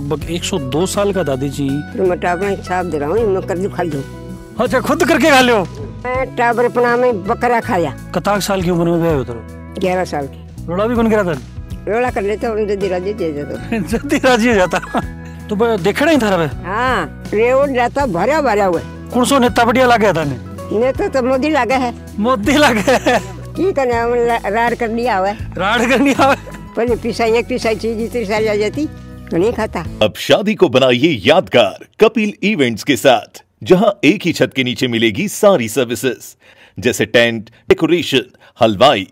लगभग 102 साल का दादी जी तुम छाप दे रहा हूँ कर खा लो अच्छा खुद करके खा लो मैं टाबर अपना में बकरा खाया कताक साल की उम्र में गए उधर ग्यारह साल की रोड़ा भी बन गया था रोड़ा कर लेते और जल्दी राजी दे जाता जल्दी राजी हो जाता तो देखा नहीं था हाँ रेवड़ जाता भरा भरा हुआ कौन सो नेता बढ़िया लागे था ने नेता तो, तो मोदी लागे है मोदी लागे है की करने राड करनी आवे राड लिया हुआ पहले पिसाई एक पिसाई चीज इतनी सारी आ जाती तो नहीं खाता अब शादी को बनाइए यादगार कपिल इवेंट्स के साथ जहां एक ही छत के नीचे मिलेगी सारी सर्विसेज जैसे टेंट डेकोरेशन हलवाई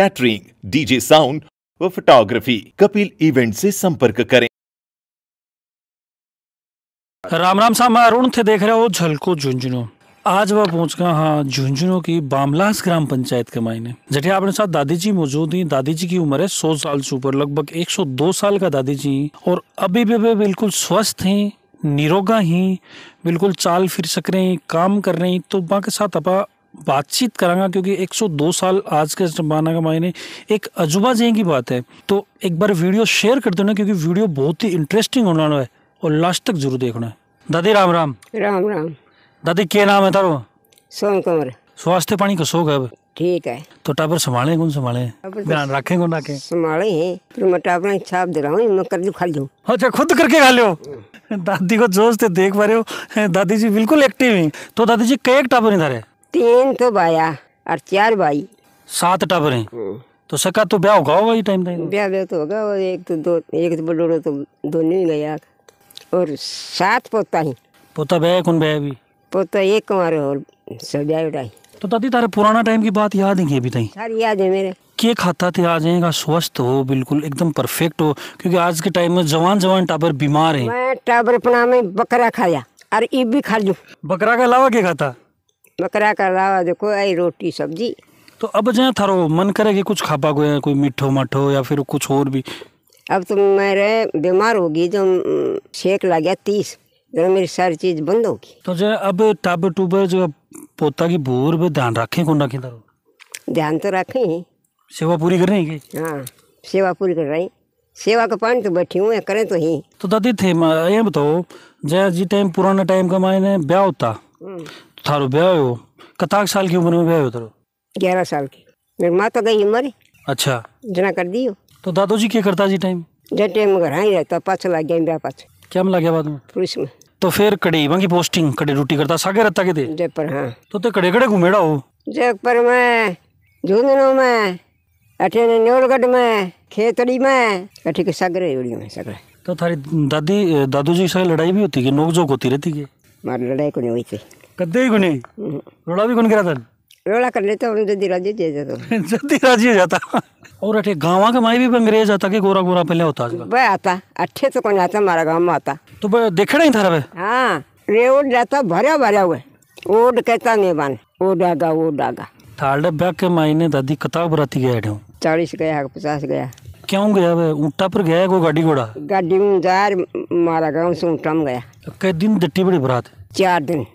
कैटरिंग डीजे साउंड व फोटोग्राफी कपिल इवेंट से संपर्क करें राम राम साहब मैं अरुण थे देख रहे हो झलको झुंझुनू आज वह पहुंच गया हाँ झुंझुनू की बामलास ग्राम पंचायत के मायने जटिया अपने साथ दादी जी मौजूद हैं दादी जी की उम्र है सौ साल से ऊपर लगभग 102 साल का दादी जी और अभी भी वे बिल्कुल स्वस्थ हैं निरोगा ही बिल्कुल चाल फिर सक रहे हैं काम कर रहे हैं तो माँ के साथ अपा बातचीत करांगा क्योंकि 102 साल आज के जमाना का मायने एक अजूबा जी की बात है तो एक बार वीडियो शेयर कर देना क्योंकि वीडियो बहुत ही इंटरेस्टिंग होना है और लास्ट तक जरूर देखना है दादी राम राम राम राम दादी के नाम है तारो सोम कुमार स्वास्थ्य पानी का शोक है ठीक है तो टाबर संभाले कौन संभाले ध्यान तो रखे कौन रखे संभाले है फिर मैं टाबर छाप दे रहा हूँ मैं कर खा लूँ अच्छा खुद करके खा लो हाँ। दादी को जोश से देख पा रहे हो दादी जी बिल्कुल एक्टिव है तो दादी जी कई टाबर इधर है तीन तो भाया और चार भाई सात टाबर है हाँ। तो सका तो ब्याह होगा होगा टाइम टाइम ब्याह ब्याह तो होगा और एक तो दो एक तो बड़ो तो दोनों ही गया और सात पोता ही पोता ब्याह कौन ब्याह अभी एक कुमार हो મારો जाए ટાઈ तो दादी तारे पुराना टाइम की बात याद है अभी तई सारी याद है मेरे के खाता थे आ जाएगा स्वस्थ हो बिल्कुल एकदम परफेक्ट हो क्योंकि आज के टाइम में जवान जवान टाबर बीमार है मैं टाबर अपना में बकरा खाया और ई भी खा लूँ बकरा का अलावा के खाता बकरा का अलावा देखो आई रोटी सब्जी तो अब जहाँ थारो मन करे कि कुछ खापा को या कोई मिठो मठो या फिर कुछ और भी अब तो मेरे बीमार होगी जो शेक लग गया तीस जरा मेरी सारी चीज बंद होगी तो जो अब टब टूब जो पोता की बोर पे ध्यान रखे को ना किधर ध्यान तो रखे ही सेवा पूरी कर रहे हैं हाँ सेवा पूरी कर रही सेवा का पानी तो बैठी हूँ करे तो ही तो दादी थे ये बताओ जय जी टाइम पुराना टाइम का मायने ब्याह होता हम्म। तो थारो ब्याह हो कताक साल की उम्र में ब्याह हो तारो ग्यारह साल की मेरी माता गई उम्र अच्छा जना कर दियो तो दादू जी क्या करता जी टाइम जय टाइम घर ही रहता तो पाछ लग गया ब्याह पाछ क्या मिला गया बाद में पुलिस में तो फिर कड़े वहां की पोस्टिंग कड़े ड्यूटी करता सागे रहता के थे जयपुर हाँ तो ते कड़े कड़े घूमेड़ा हो जयपुर में झुंझुनो में अठे न्योलगढ़ में खेतड़ी में अठे के सागरे उड़ी में सगड़े तो थारी दादी दादू जी से लड़ाई भी होती है नोकझोंक होती रहती है मार लड़ाई को नहीं हुई थी कदे ही को नहीं हम्म। लड़ा भी कौन करा था रोला कर लेता हूँ जल्दी राजी दे जाता हूँ जल्दी राजी हो जाता और अठे गाँव के माई भी अंग्रेज आता के गोरा गोरा पहले होता वह आता अठे तो कौन आता हमारा गाँव में आता तो देखे नहीं था हाँ रे रेवड़ जाता भरे भरे हुए ओड कहता नहीं बन ओ डागा ओ डागा थाड़े बैग के मायने दादी कताब बराती गया ढूं चालीस गया पचास गया क्यों गया वे ऊँटा पर गया को गाड़ी घोड़ा गाड़ी में जार मारा गाँव से ऊँटा में गया तो कई दिन डट्टी बड़ी बरात चार दिन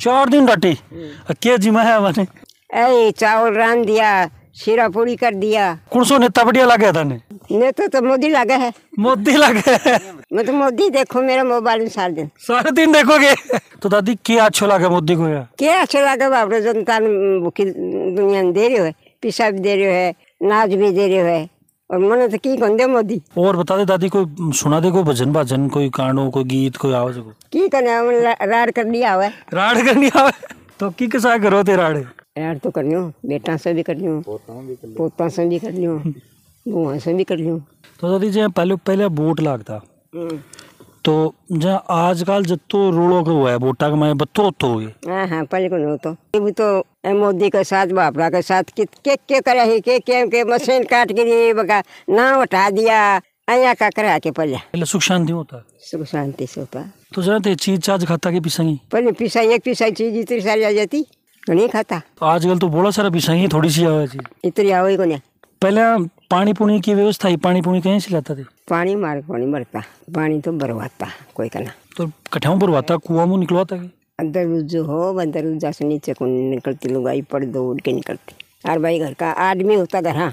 चार दिन डटी हम्म। के जिमा है मैंने ऐ चावल रान दिया शीरा पूरी कर दिया कुणसो नेता बढ़िया लगे था ने नेता तो, तो मोदी लगे है मोदी लगे मैं तो मोदी देखो मेरा मोबाइल में सारे दिन सारे दिन देखोगे तो दादी क्या अच्छा लगे मोदी को यार क्या अच्छा लगे बाबर रे जनता भूखी दुनिया दे रही है पिशाब दे रही है नाच भी दे रही है और मन तो की कंदे मोदी और बता दे दादी कोई सुना दे कोई भजन भजन कोई कानो कोई गीत कोई आवाज को की कने राड करनी आवे राड करनी आवे तो की कसा करो तेरा राड ऐड तो कर लूँ बेटा से भी कर लूँ पोता से भी कर लूँ बुआ से भी कर लूँ तो दादी जी पहले पहले बूट लागता हम्म। तो जो आजकल जतो रोड़ो हुआ है बोटा के मैं बत्तो तो हाँ हाँ पहले को नहीं तो ये भी तो मोदी के साथ बापरा के साथ कित के के करे ही के के के मशीन काट के लिए बका ना उठा दिया अया का करा के पहले पहले सुख शांति होता सुख शांति से होता तो जरा ते चीज चार्ज खाता के पिसाई पहले पिसाई एक पिसाई चीज इतनी सारी आ जाती नहीं खाता तो आजकल तो बोला सारा पिसाई है थोड़ी सी आवाज इतनी आवाज को नहीं पहले पानी पुणी की व्यवस्था ही पानी पुणी कहीं से लाता थे पानी मार पानी मरता पानी तो बरवाता कोई कहना तो कठाऊ बरवाता कुआ मुँह निकलवाता अंदर जो हो अंदर उजा से नीचे को निकलती लुगाई पड़ दो उड़ के निकलती और भाई घर का आदमी होता घर हाँ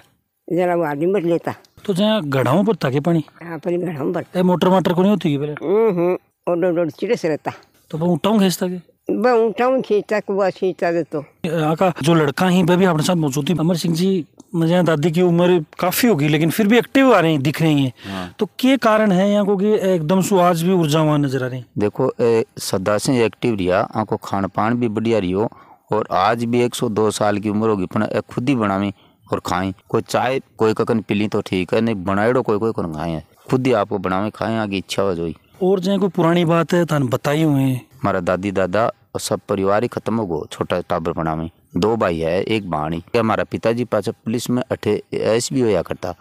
जरा वो आदमी मर लेता तो जहाँ गढ़ाओ पर था पानी हाँ पानी गढ़ाओ पर मोटर मोटर को नहीं होती है पहले हम्म हम्म और चिड़े से रहता तो वो उठाऊ खींचता खींचा कुआ खींचा तो आका जो लड़का है वह भी अपने साथ मौजूद थी अमर सिंह जी मुझे दादी की उम्र काफ़ी होगी लेकिन फिर भी एक्टिव आ रहे हैं दिख रही हैं हाँ। तो क्या कारण है यहाँ को कि एकदम सो आज भी ऊर्जावान नजर आ रहे हैं देखो सदा से एक्टिव रिया आपको खान पान भी बढ़िया रही हो और आज भी 102 साल की उम्र होगी पर खुद ही बनावी और खाएं कोई चाय कोई ककन पीली तो ठीक है नहीं बनाएड़ो कोई कोई कौन खाए खुद ही आपको बनावे खाएं आगे इच्छा हो जोई और जो कोई पुरानी बात है थाने बताई हुई हमारा दादी दादा और सब परिवार ही खत्म हो गो छोटा टाबर बना में दो भाई है एक बाणी हमारा पिताजी पास पुलिस में अठे एस भी होया करता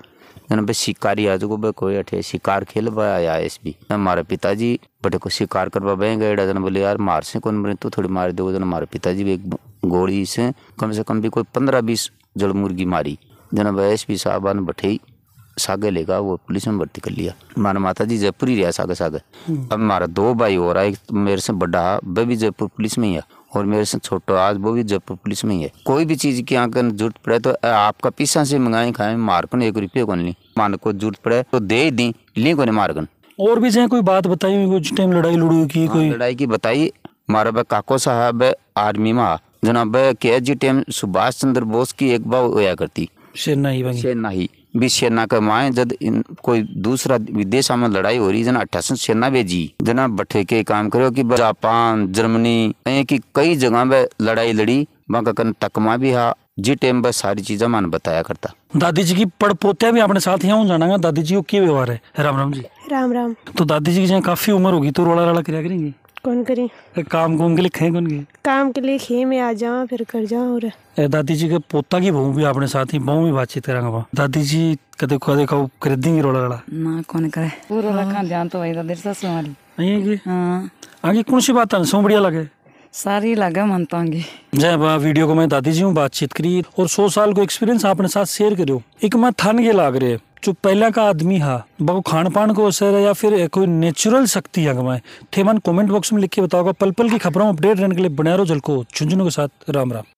भाई शिकारी आज को कोई अठे शिकार खेल आया एस भी हमारे पिताजी बटे को शिकार करवा बह गए जन बोले यार मार से कौन मरे तू थोड़ी मार दो जन हमारे पिताजी भी एक गोली से कम से कम भी कोई पंद्रह बीस जड़ मुर्गी मारी जन एस पी साहब बठे सागे लेगा वो पुलिस में भर्ती कर लिया मारा माता जी जयपुर ही रहा सागे सागे अब मारा दो भाई और एक मेरे से बड़ा वह भी जयपुर पुलिस में ही है और मेरे से छोटो आज वो भी जयपुर पुलिस में ही है कोई भी चीज़ की आकर जरूरत पड़े तो आपका पीछा से मंगाए खाए मारकन एक रुपये को नहीं मान को जरूरत पड़े तो दे दी ली को मारकन और भी जहाँ कोई बात बताई कुछ टाइम लड़ाई लड़ू की हाँ, कोई लड़ाई की बताई मारा भाई काको साहब आर्मी में जनाब के जी टाइम सुभाष चंद्र बोस की एक बार होया करती शेर नहीं शेर नहीं भी सेना का माए जब इन कोई दूसरा विदेश में लड़ाई हो रही जना अठासन सेना भेजी जना बठे के काम करो कि जापान जर्मनी की कई जगह पे लड़ाई लड़ी वहां का तकमा भी हा जी टाइम पर सारी चीजें मान बताया करता दादी जी की पड़ पोते भी अपने साथ यहाँ जाना दादी जी को क्या व्यवहार है राम राम जी राम राम तो दादी जी की जहाँ काफी उम्र होगी तो रोला राला क्रिया करेंगे कौन करी काम कौन के लिए खे कौन के काम के लिए खे में आ जावा फिर कर जावा और दादी जी के पोता की बहू भी अपने साथ ही बहू भी बातचीत करा बा दादी जी कदे कदे खाओ कर देंगे रोला ना कौन करे वो रोला हाँ। खान जान तो भाई दादी ससुर वाली नहीं की हां आगे कौन सी बात है सो बढ़िया लगे सारी लगे मानता जय बा वीडियो को मैं दादी जी हूँ बातचीत करी और सौ साल को एक्सपीरियंस आपने साथ शेयर करो एक मैं थन के लाग रहे जो पहला का आदमी हा बहु खान पान को असर है या फिर कोई नेचुरल शक्ति है गवाए थे मन कॉमेंट बॉक्स में लिख के बताओगा पल पल की खबरों अपडेट रहने के लिए बनेरो जल को झुंझुनू के साथ राम राम